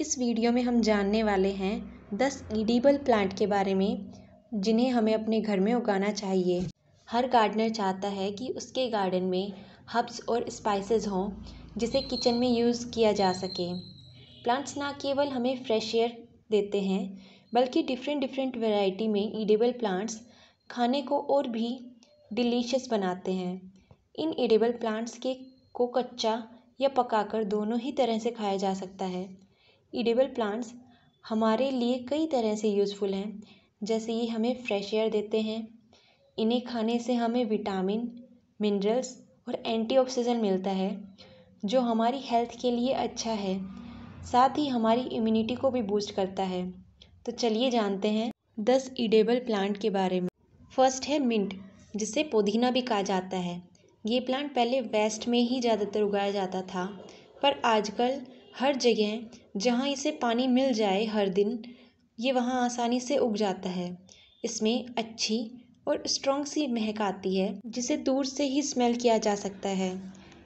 इस वीडियो में हम जानने वाले हैं दस ईडिबल प्लांट के बारे में जिन्हें हमें अपने घर में उगाना चाहिए हर गार्डनर चाहता है कि उसके गार्डन में हब्स और स्पाइसेस हों जिसे किचन में यूज़ किया जा सके प्लांट्स ना केवल हमें फ्रेश एयर देते हैं बल्कि डिफरेंट डिफरेंट वैरायटी में ईडेबल प्लांट्स खाने को और भी डिलीशियस बनाते हैं इन ईडेबल प्लांट्स के को कच्चा या पकाकर दोनों ही तरह से खाया जा सकता है edible प्लांट्स हमारे लिए कई तरह से यूज़फुल हैं जैसे ये हमें फ्रेश एयर देते हैं इन्हें खाने से हमें विटामिन मिनरल्स और एंटी मिलता है जो हमारी हेल्थ के लिए अच्छा है साथ ही हमारी इम्यूनिटी को भी बूस्ट करता है तो चलिए जानते हैं दस ईडेबल प्लांट के बारे में फर्स्ट है मिंट जिसे पुदीना भी कहा जाता है ये प्लांट पहले वेस्ट में ही ज़्यादातर उगाया जाता था पर आजकल हर जगह जहाँ इसे पानी मिल जाए हर दिन ये वहाँ आसानी से उग जाता है इसमें अच्छी और स्ट्रॉन्ग सी महक आती है जिसे दूर से ही स्मेल किया जा सकता है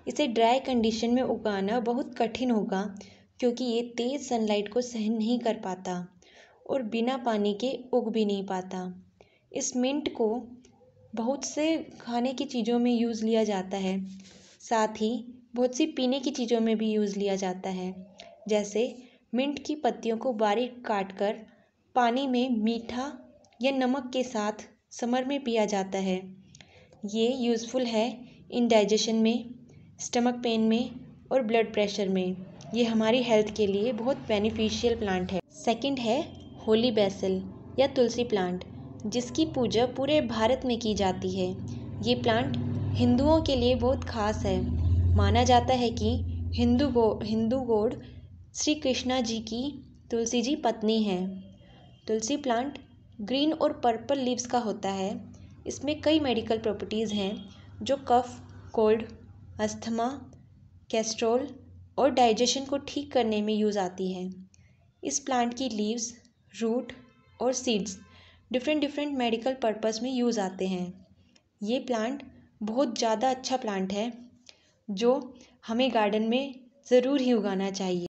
इसे ड्राई कंडीशन में उगाना बहुत कठिन होगा क्योंकि ये तेज़ सनलाइट को सहन नहीं कर पाता और बिना पानी के उग भी नहीं पाता इस मिंट को बहुत से खाने की चीज़ों में यूज़ लिया जाता है साथ ही बहुत सी पीने की चीज़ों में भी यूज़ लिया जाता है जैसे मिंट की पत्तियों को बारीक काट कर पानी में मीठा या नमक के साथ समर में पिया जाता है ये यूज़फुल है डाइजेशन में स्टमक पेन में और ब्लड प्रेशर में ये हमारी हेल्थ के लिए बहुत बेनिफिशियल प्लांट है सेकंड है होली बेसल या तुलसी प्लांट जिसकी पूजा पूरे भारत में की जाती है ये प्लांट हिंदुओं के लिए बहुत खास है माना जाता है कि हिंदू गो हिंदू गोड श्री कृष्णा जी की तुलसी जी पत्नी हैं तुलसी प्लांट ग्रीन और पर्पल लीव्स का होता है इसमें कई मेडिकल प्रॉपर्टीज़ हैं जो कफ कोल्ड अस्थमा कैस्ट्रोल और डाइजेशन को ठीक करने में यूज़ आती है इस प्लांट की लीव्स रूट और seeds different different medical purpose में यूज़ आते हैं ये प्लांट बहुत ज़्यादा अच्छा प्लांट है जो हमें गार्डन में ज़रूर ही उगाना चाहिए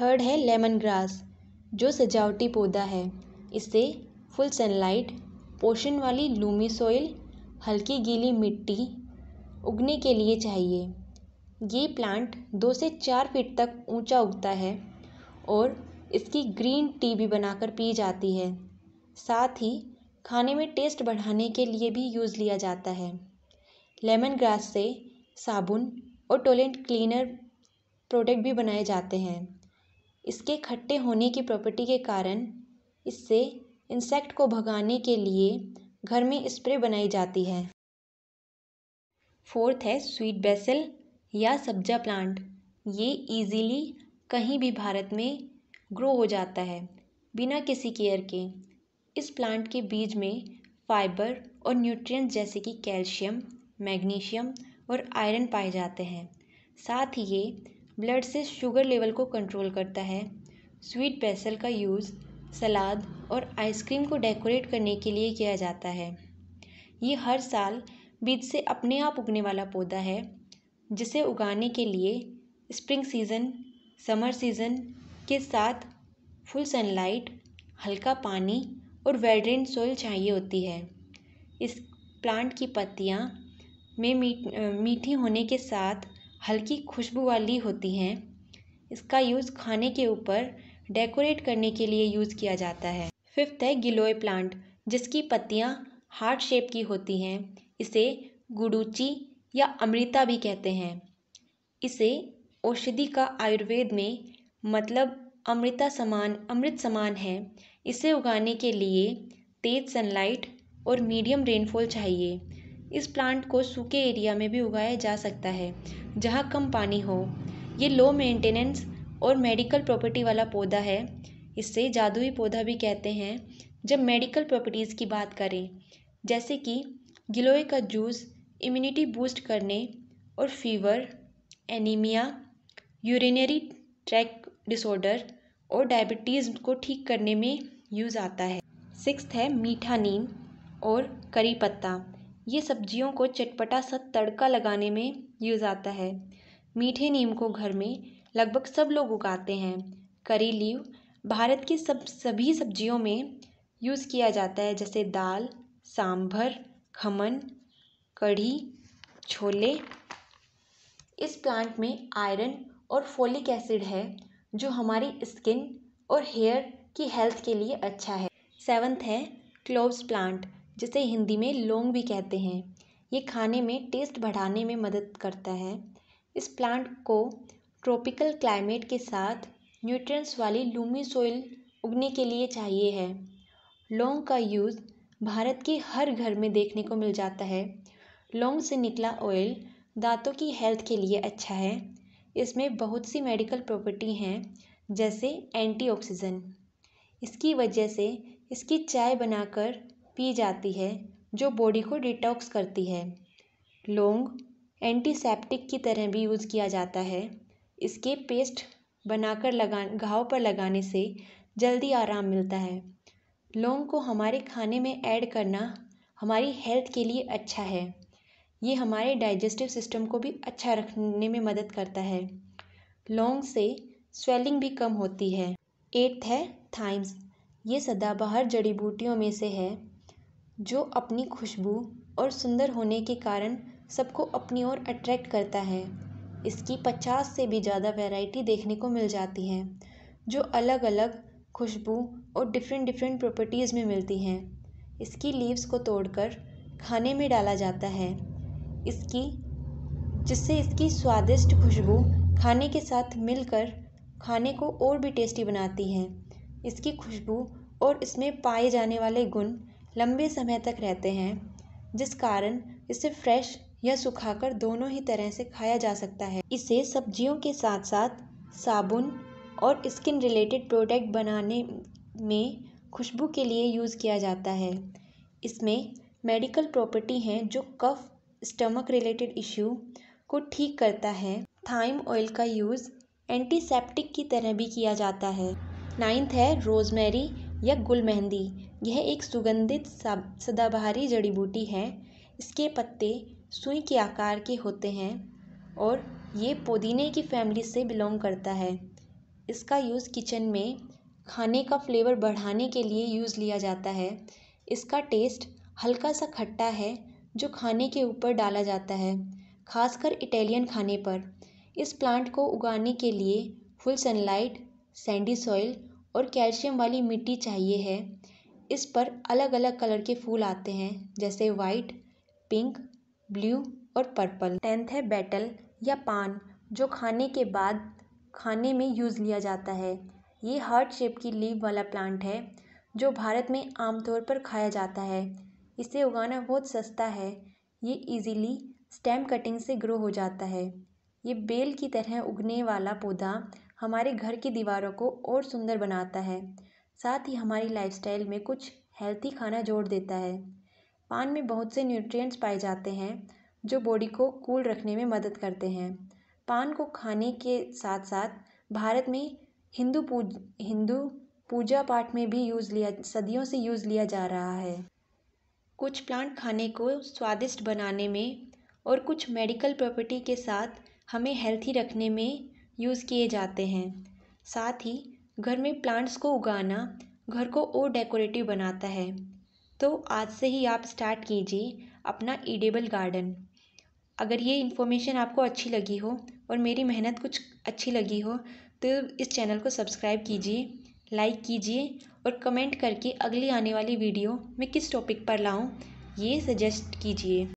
थर्ड है लेमन ग्रास जो सजावटी पौधा है इसे फुल सनलाइट पोषण वाली लूमी सोइल हल्की गीली मिट्टी उगने के लिए चाहिए ये प्लांट दो से चार फीट तक ऊंचा उगता है और इसकी ग्रीन टी भी बनाकर पी जाती है साथ ही खाने में टेस्ट बढ़ाने के लिए भी यूज़ लिया जाता है लेमन ग्रास से साबुन और टॉयलेट क्लीनर प्रोडक्ट भी बनाए जाते हैं इसके खट्टे होने की प्रॉपर्टी के कारण इससे इंसेक्ट को भगाने के लिए घर में स्प्रे बनाई जाती है फोर्थ है स्वीट बेसल या सब्जा प्लांट ये इजीली कहीं भी भारत में ग्रो हो जाता है बिना किसी केयर के इस प्लांट के बीज में फाइबर और न्यूट्रिएंट्स जैसे कि कैल्शियम मैग्नीशियम और आयरन पाए जाते हैं साथ ही ये ब्लड से शुगर लेवल को कंट्रोल करता है स्वीट बेसल का यूज़ सलाद और आइसक्रीम को डेकोरेट करने के लिए किया जाता है ये हर साल बीज से अपने आप उगने वाला पौधा है जिसे उगाने के लिए स्प्रिंग सीज़न समर सीज़न के साथ फुल सनलाइट हल्का पानी और वेल सोइल सॉइल चाहिए होती है इस प्लांट की पत्तियाँ में मीठी होने के साथ हल्की खुशबू वाली होती हैं इसका यूज़ खाने के ऊपर डेकोरेट करने के लिए यूज़ किया जाता है फिफ्थ है गिलोय प्लांट जिसकी पत्तियाँ हार्ट शेप की होती हैं इसे गुडूची या अमृता भी कहते हैं इसे औषधि का आयुर्वेद में मतलब अमृता समान अमृत समान है इसे उगाने के लिए तेज़ सनलाइट और मीडियम रेनफॉल चाहिए इस प्लांट को सूखे एरिया में भी उगाया जा सकता है जहाँ कम पानी हो ये लो मेंटेनेंस और मेडिकल प्रॉपर्टी वाला पौधा है इसे जादुई पौधा भी कहते हैं जब मेडिकल प्रॉपर्टीज़ की बात करें जैसे कि गिलोय का जूस इम्यूनिटी बूस्ट करने और fever anaemia urinary tract disorder और डायबिटीज़ को ठीक करने में यूज़ आता है सिक्स्थ है मीठा नीम और करी पत्ता ये सब्ज़ियों को चटपटा सा तड़का लगाने में यूज़ आता है मीठे नीम को घर में लगभग सब लोग उगाते हैं करी लीव भारत की सब सभी सब्ज़ियों में यूज़ किया जाता है जैसे दाल सांभर खमन कढ़ी छोले इस प्लांट में आयरन और फोलिक एसिड है जो हमारी स्किन और हेयर की हेल्थ के लिए अच्छा है सेवन्थ है क्लोव्स प्लांट जिसे हिंदी में लौंग भी कहते हैं ये खाने में टेस्ट बढ़ाने में मदद करता है इस प्लांट को ट्रॉपिकल क्लाइमेट के साथ न्यूट्रिएंट्स वाली लूमी सॉइल उगने के लिए चाहिए है लौंग का यूज़ भारत के हर घर में देखने को मिल जाता है लौंग से निकला ऑयल दांतों की हेल्थ के लिए अच्छा है इसमें बहुत सी मेडिकल प्रॉपर्टी हैं जैसे एंटीऑक्सीजन इसकी वजह से इसकी चाय बनाकर पी जाती है जो बॉडी को डिटॉक्स करती है लौंग एंटीसेप्टिक की तरह भी यूज़ किया जाता है इसके पेस्ट बनाकर लगा घाव पर लगाने से जल्दी आराम मिलता है लौंग को हमारे खाने में ऐड करना हमारी हेल्थ के लिए अच्छा है ये हमारे डाइजेस्टिव सिस्टम को भी अच्छा रखने में मदद करता है लौंग से स्वेलिंग भी कम होती है एट्थ है थाइम्स ये सदाबहार जड़ी बूटियों में से है जो अपनी खुशबू और सुंदर होने के कारण सबको अपनी ओर अट्रैक्ट करता है इसकी पचास से भी ज़्यादा वैरायटी देखने को मिल जाती हैं जो अलग अलग खुशबू और डिफरेंट डिफरेंट प्रॉपर्टीज़ में मिलती हैं इसकी लीव्स को तोड़कर खाने में डाला जाता है इसकी जिससे इसकी स्वादिष्ट खुशबू खाने के साथ मिलकर खाने को और भी टेस्टी बनाती है इसकी खुशबू और इसमें पाए जाने वाले गुण लंबे समय तक रहते हैं जिस कारण इसे फ्रेश या सुखा कर दोनों ही तरह से खाया जा सकता है इसे सब्जियों के साथ साथ साबुन और स्किन रिलेटेड प्रोडक्ट बनाने में खुशबू के लिए यूज़ किया जाता है इसमें मेडिकल प्रॉपर्टी हैं जो कफ स्टमक रिलेटेड इश्यू को ठीक करता है थाइम ऑयल का यूज़ एंटीसेप्टिक की तरह भी किया जाता है नाइन्थ है रोजमेरी या गुल मेहंदी यह एक सुगंधित सदाबहारी जड़ी बूटी है इसके पत्ते सुई के आकार के होते हैं और ये पुदीने की फैमिली से बिलोंग करता है इसका यूज़ किचन में खाने का फ्लेवर बढ़ाने के लिए यूज़ लिया जाता है इसका टेस्ट हल्का सा खट्टा है जो खाने के ऊपर डाला जाता है खासकर इटालियन खाने पर इस प्लांट को उगाने के लिए फुल सनलाइट सैंडी सॉइल और कैल्शियम वाली मिट्टी चाहिए है इस पर अलग अलग कलर के फूल आते हैं जैसे वाइट पिंक ब्लू और पर्पल टेंथ है बैटल या पान जो खाने के बाद खाने में यूज़ लिया जाता है ये हार्ट शेप की लीव वाला प्लांट है जो भारत में आमतौर पर खाया जाता है इसे उगाना बहुत सस्ता है ये इजीली स्टेम कटिंग से ग्रो हो जाता है ये बेल की तरह उगने वाला पौधा हमारे घर की दीवारों को और सुंदर बनाता है साथ ही हमारी लाइफ़स्टाइल में कुछ हेल्थी खाना जोड़ देता है पान में बहुत से न्यूट्रिएंट्स पाए जाते हैं जो बॉडी को कूल रखने में मदद करते हैं पान को खाने के साथ साथ भारत में हिंदू पूज हिंदू पूजा पाठ में भी यूज़ लिया सदियों से यूज़ लिया जा रहा है कुछ प्लांट खाने को स्वादिष्ट बनाने में और कुछ मेडिकल प्रॉपर्टी के साथ हमें हेल्थी रखने में यूज़ किए जाते हैं साथ ही घर में प्लांट्स को उगाना घर को और डेकोरेटिव बनाता है तो आज से ही आप स्टार्ट कीजिए अपना ईडेबल गार्डन अगर ये इन्फॉर्मेशन आपको अच्छी लगी हो और मेरी मेहनत कुछ अच्छी लगी हो तो इस चैनल को सब्सक्राइब कीजिए लाइक कीजिए और कमेंट करके अगली आने वाली वीडियो मैं किस टॉपिक पर लाऊं ये सजेस्ट कीजिए